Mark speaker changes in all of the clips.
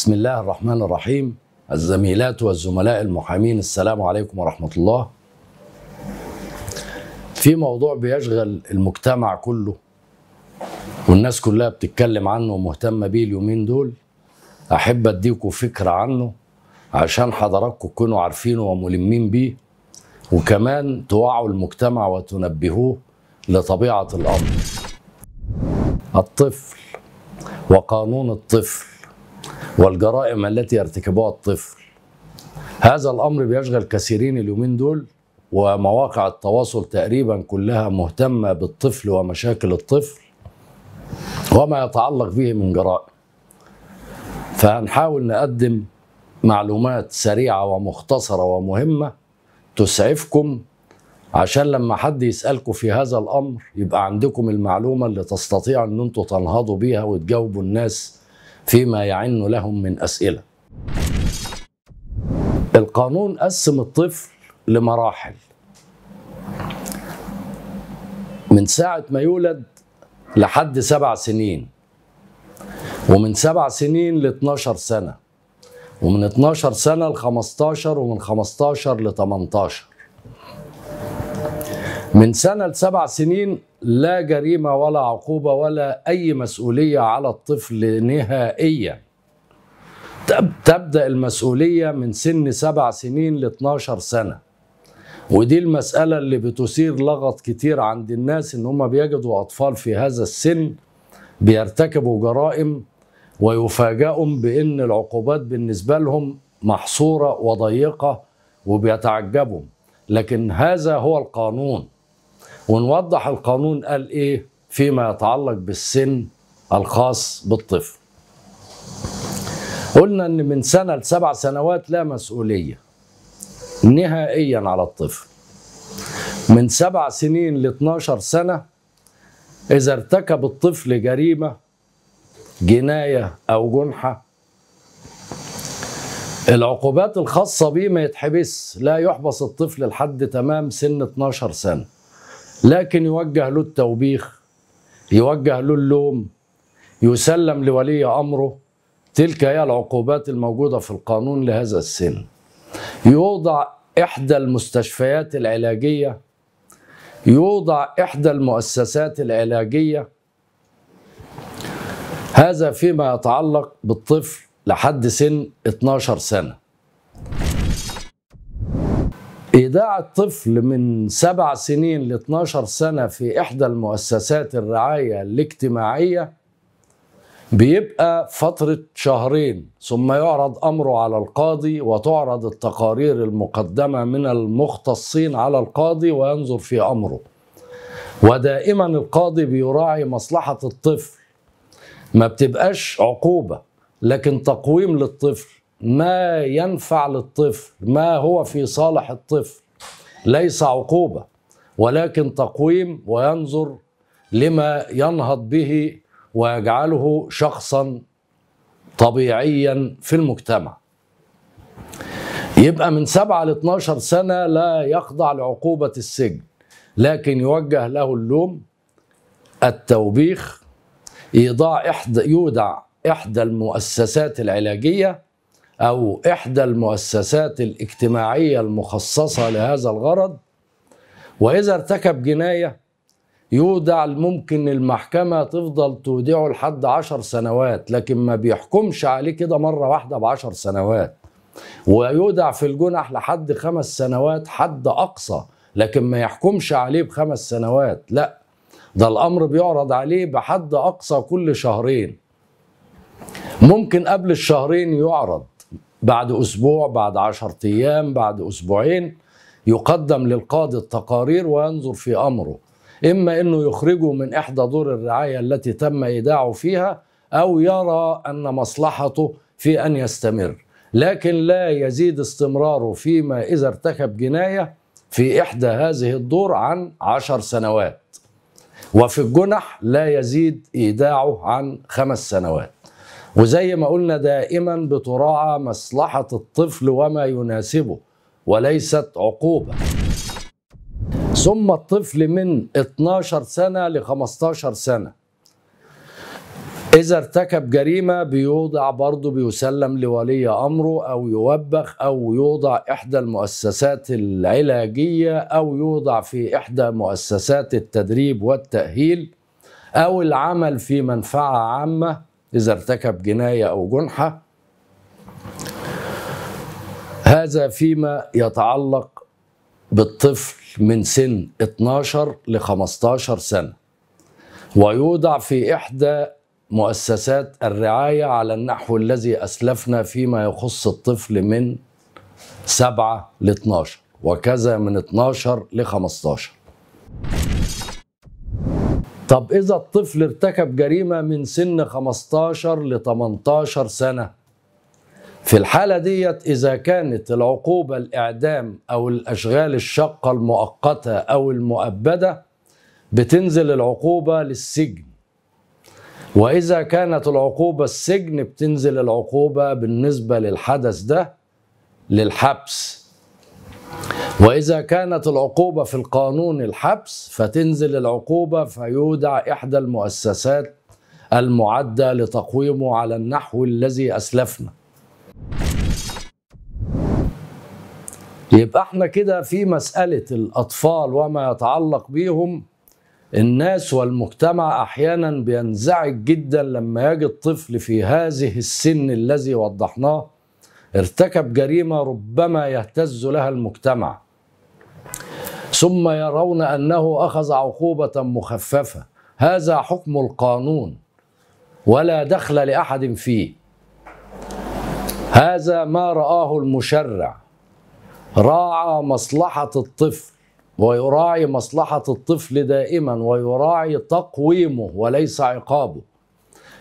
Speaker 1: بسم الله الرحمن الرحيم الزميلات والزملاء المحامين السلام عليكم ورحمة الله في موضوع بيشغل المجتمع كله والناس كلها بتتكلم عنه ومهتمة بيه اليومين دول أحب أديكوا فكرة عنه عشان حضراتكم تكونوا عارفينه وملمين بيه وكمان توعوا المجتمع وتنبهوه لطبيعة الأمر الطفل وقانون الطفل والجرائم التي يرتكبها الطفل هذا الأمر بيشغل كثيرين اليومين دول ومواقع التواصل تقريبا كلها مهتمة بالطفل ومشاكل الطفل وما يتعلق به من جرائم فهنحاول نقدم معلومات سريعة ومختصرة ومهمة تسعفكم عشان لما حد يسألكم في هذا الأمر يبقى عندكم المعلومة اللي تستطيع أن أنتوا تنهضوا بيها وتجاوبوا الناس فيما يعن لهم من أسئلة القانون قسم الطفل لمراحل من ساعة ما يولد لحد سبع سنين ومن سبع سنين ل 12 سنة ومن 12 سنة ل 15 ومن 15 ل 18 من سنة لسبع سنين لا جريمة ولا عقوبة ولا أي مسؤولية على الطفل نهائيا تبدأ المسؤولية من سن سبع سنين ل 12 سنة ودي المسألة اللي بتثير لغط كتير عند الناس إن هم بيجدوا أطفال في هذا السن بيرتكبوا جرائم ويفاجئوا بإن العقوبات بالنسبة لهم محصورة وضيقة وبيتعجبوا لكن هذا هو القانون ونوضح القانون قال ايه فيما يتعلق بالسن الخاص بالطفل قلنا ان من سنه لسبع سنوات لا مسؤوليه نهائيا على الطفل من سبع سنين ل 12 سنه اذا ارتكب الطفل جريمه جنايه او جنحه العقوبات الخاصه بيه ما يتحبس لا يحبس الطفل لحد تمام سن 12 سنه لكن يوجه له التوبيخ يوجه له اللوم يسلم لولي امره تلك هي العقوبات الموجوده في القانون لهذا السن يوضع احدى المستشفيات العلاجيه يوضع احدى المؤسسات العلاجيه هذا فيما يتعلق بالطفل لحد سن 12 سنه إيداع الطفل من سبع سنين ل 12 سنة في إحدى المؤسسات الرعاية الاجتماعية بيبقى فترة شهرين ثم يعرض أمره على القاضي وتعرض التقارير المقدمة من المختصين على القاضي وينظر في أمره ودائما القاضي بيراعي مصلحة الطفل ما بتبقاش عقوبة لكن تقويم للطفل ما ينفع للطفل ما هو في صالح الطفل ليس عقوبه ولكن تقويم وينظر لما ينهض به ويجعله شخصا طبيعيا في المجتمع يبقى من 7 ل 12 سنة لا يخضع لعقوبة السجن لكن يوجه له اللوم التوبيخ إيضاع إحدى يودع إحدى المؤسسات العلاجية أو إحدى المؤسسات الاجتماعية المخصصة لهذا الغرض وإذا ارتكب جناية يودع ممكن المحكمة تفضل تودعه لحد عشر سنوات لكن ما بيحكمش عليه كده مرة واحدة بعشر سنوات ويودع في الجنح لحد خمس سنوات حد أقصى لكن ما يحكمش عليه بخمس سنوات لا ده الأمر بيعرض عليه بحد أقصى كل شهرين ممكن قبل الشهرين يعرض بعد أسبوع بعد عشرة أيام بعد أسبوعين يقدم للقاضي التقارير وينظر في أمره إما أنه يخرجه من إحدى دور الرعاية التي تم إيداعه فيها أو يرى أن مصلحته في أن يستمر لكن لا يزيد استمراره فيما إذا ارتكب جناية في إحدى هذه الدور عن عشر سنوات وفي الجنح لا يزيد إيداعه عن خمس سنوات وزي ما قلنا دائما بتراعى مصلحة الطفل وما يناسبه وليست عقوبة ثم الطفل من 12 سنة ل 15 سنة إذا ارتكب جريمة بيوضع برضه بيسلم لولي أمره أو يوبخ أو يوضع إحدى المؤسسات العلاجية أو يوضع في إحدى مؤسسات التدريب والتأهيل أو العمل في منفعة عامة إذا ارتكب جناية أو جنحة هذا فيما يتعلق بالطفل من سن 12 ل 15 سنة ويوضع في إحدى مؤسسات الرعاية على النحو الذي أسلفنا فيما يخص الطفل من 7 ل 12 وكذا من 12 ل 15 طب إذا الطفل ارتكب جريمة من سن 15 ل 18 سنة في الحالة ديت إذا كانت العقوبة الإعدام أو الأشغال الشقة المؤقتة أو المؤبدة بتنزل العقوبة للسجن وإذا كانت العقوبة السجن بتنزل العقوبة بالنسبة للحدث ده للحبس وإذا كانت العقوبة في القانون الحبس فتنزل العقوبة فيودع إحدى المؤسسات المعدة لتقويمه على النحو الذي أسلفنا يبقى احنا كده في مسألة الأطفال وما يتعلق بيهم الناس والمجتمع أحيانا بينزعج جدا لما يجد طفل في هذه السن الذي وضحناه ارتكب جريمه ربما يهتز لها المجتمع ثم يرون انه اخذ عقوبه مخففه هذا حكم القانون ولا دخل لاحد فيه هذا ما راه المشرع راعى مصلحه الطفل ويراعي مصلحه الطفل دائما ويراعي تقويمه وليس عقابه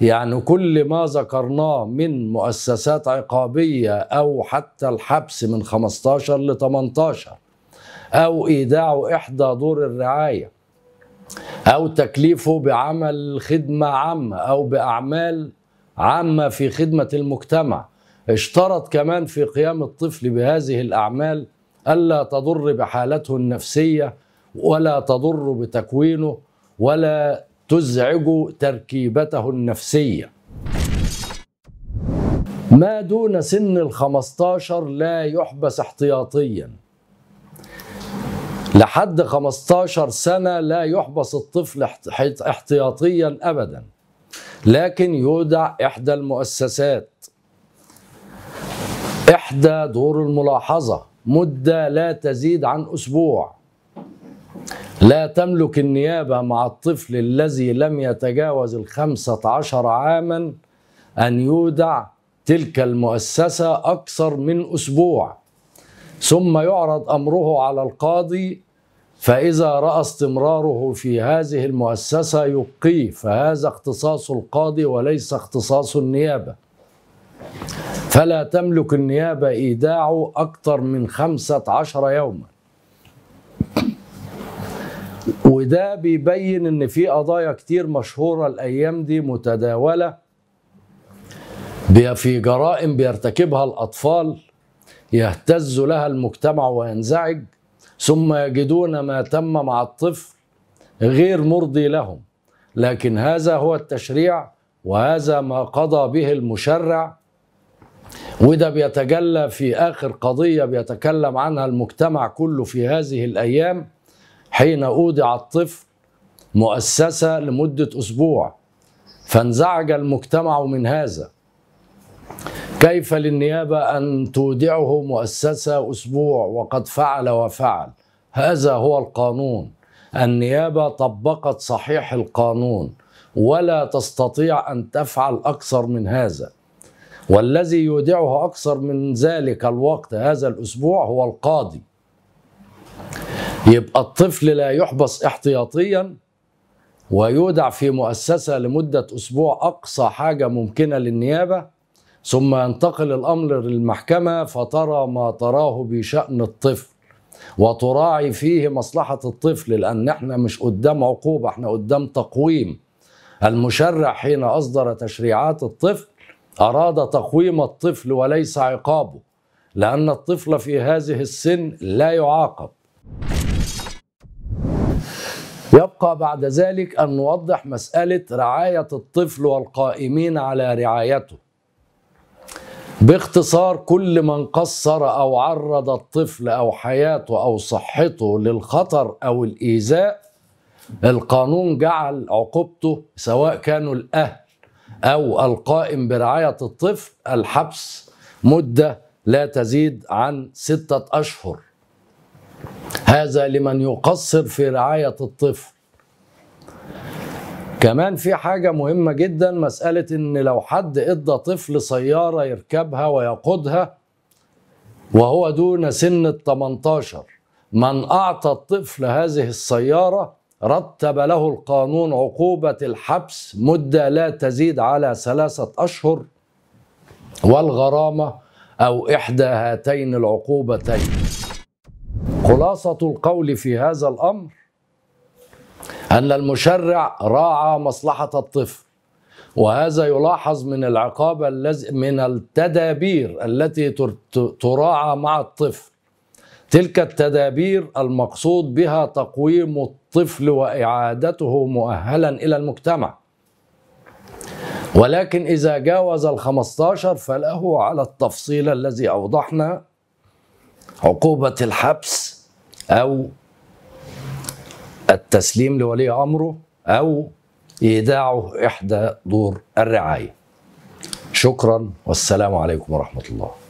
Speaker 1: يعني كل ما ذكرناه من مؤسسات عقابية أو حتى الحبس من 15 ل 18 أو إيداع إحدى دور الرعاية أو تكليفه بعمل خدمة عامة أو بأعمال عامة في خدمة المجتمع اشترط كمان في قيام الطفل بهذه الأعمال ألا تضر بحالته النفسية ولا تضر بتكوينه ولا تزعج تركيبته النفسية ما دون سن الخمستاشر لا يحبس احتياطيا لحد 15 سنة لا يحبس الطفل احتياطيا أبدا لكن يودع إحدى المؤسسات إحدى دور الملاحظة مدة لا تزيد عن أسبوع لا تملك النيابة مع الطفل الذي لم يتجاوز الخمسة عشر عاما أن يودع تلك المؤسسة أكثر من أسبوع ثم يعرض أمره على القاضي فإذا رأى استمراره في هذه المؤسسة يبقيه فهذا اختصاص القاضي وليس اختصاص النيابة فلا تملك النيابة إيداعه أكثر من خمسة عشر يوماً وده بيبين ان في قضايا كتير مشهوره الايام دي متداوله في جرائم بيرتكبها الاطفال يهتز لها المجتمع وينزعج ثم يجدون ما تم مع الطفل غير مرضي لهم لكن هذا هو التشريع وهذا ما قضى به المشرع وده بيتجلى في اخر قضيه بيتكلم عنها المجتمع كله في هذه الايام حين أودع الطفل مؤسسة لمدة أسبوع فانزعج المجتمع من هذا كيف للنيابة أن تودعه مؤسسة أسبوع وقد فعل وفعل هذا هو القانون النيابة طبقت صحيح القانون ولا تستطيع أن تفعل أكثر من هذا والذي يودعه أكثر من ذلك الوقت هذا الأسبوع هو القاضي يبقى الطفل لا يحبس احتياطيا ويودع في مؤسسة لمدة أسبوع أقصى حاجة ممكنة للنيابة ثم ينتقل الأمر للمحكمة فترى ما تراه بشأن الطفل وتراعي فيه مصلحة الطفل لأن احنا مش قدام عقوبة احنا قدام تقويم المشرع حين أصدر تشريعات الطفل أراد تقويم الطفل وليس عقابه لأن الطفل في هذه السن لا يعاقب يبقى بعد ذلك أن نوضح مسألة رعاية الطفل والقائمين على رعايته باختصار كل من قصر أو عرض الطفل أو حياته أو صحته للخطر أو الإيذاء القانون جعل عقوبته سواء كانوا الأهل أو القائم برعاية الطفل الحبس مدة لا تزيد عن ستة أشهر هذا لمن يقصر في رعاية الطفل كمان في حاجة مهمة جدا مسألة ان لو حد ادى طفل سيارة يركبها ويقودها وهو دون سن ال 18 من اعطى الطفل هذه السيارة رتب له القانون عقوبة الحبس مدة لا تزيد على ثلاثة أشهر والغرامة أو إحدى هاتين العقوبتين خلاصة القول في هذا الأمر أن المشرع راعى مصلحة الطفل وهذا يلاحظ من العقاب من التدابير التي تراعى مع الطفل تلك التدابير المقصود بها تقويم الطفل وإعادته مؤهلا إلى المجتمع ولكن إذا جاوز الخمستاشر فله على التفصيل الذي أوضحنا عقوبة الحبس أو التسليم لولي أمره أو إيداعه إحدى دور الرعاية شكرا والسلام عليكم ورحمة الله